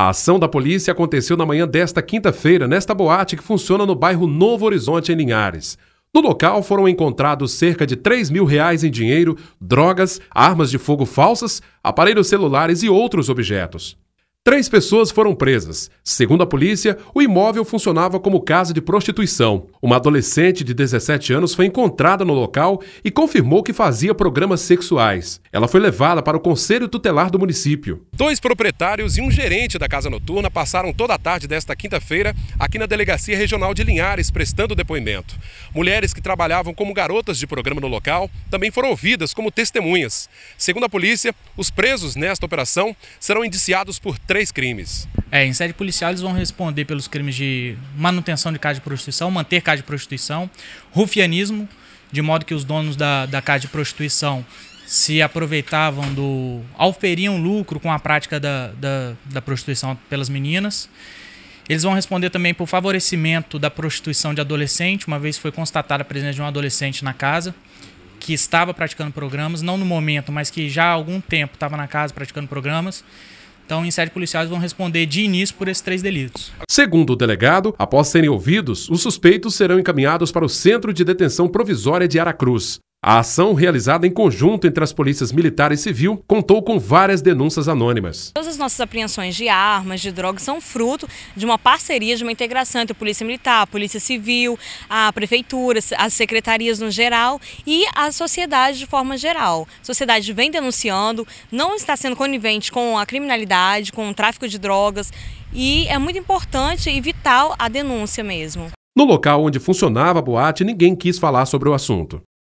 A ação da polícia aconteceu na manhã desta quinta-feira, nesta boate que funciona no bairro Novo Horizonte, em Linhares. No local foram encontrados cerca de 3 mil reais em dinheiro, drogas, armas de fogo falsas, aparelhos celulares e outros objetos. Três pessoas foram presas. Segundo a polícia, o imóvel funcionava como casa de prostituição. Uma adolescente de 17 anos foi encontrada no local e confirmou que fazia programas sexuais. Ela foi levada para o conselho tutelar do município. Dois proprietários e um gerente da casa noturna passaram toda a tarde desta quinta-feira aqui na delegacia regional de Linhares prestando depoimento. Mulheres que trabalhavam como garotas de programa no local também foram ouvidas como testemunhas. Segundo a polícia, os presos nesta operação serão indiciados por três crimes. É, em sede policial eles vão responder pelos crimes de manutenção de casa de prostituição, manter casa de prostituição, rufianismo, de modo que os donos da, da casa de prostituição se aproveitavam do. auferiam lucro com a prática da, da, da prostituição pelas meninas. Eles vão responder também por favorecimento da prostituição de adolescente, uma vez foi constatada a presença de um adolescente na casa que estava praticando programas, não no momento, mas que já há algum tempo estava na casa praticando programas. Então, em sete policiais vão responder de início por esses três delitos. Segundo o delegado, após serem ouvidos, os suspeitos serão encaminhados para o Centro de Detenção Provisória de Aracruz. A ação realizada em conjunto entre as polícias militar e civil contou com várias denúncias anônimas. Todas as nossas apreensões de armas, de drogas, são fruto de uma parceria, de uma integração entre a Polícia Militar, a Polícia Civil, a Prefeitura, as secretarias no geral e a sociedade de forma geral. A sociedade vem denunciando, não está sendo conivente com a criminalidade, com o tráfico de drogas e é muito importante e vital a denúncia mesmo. No local onde funcionava a boate, ninguém quis falar sobre o assunto.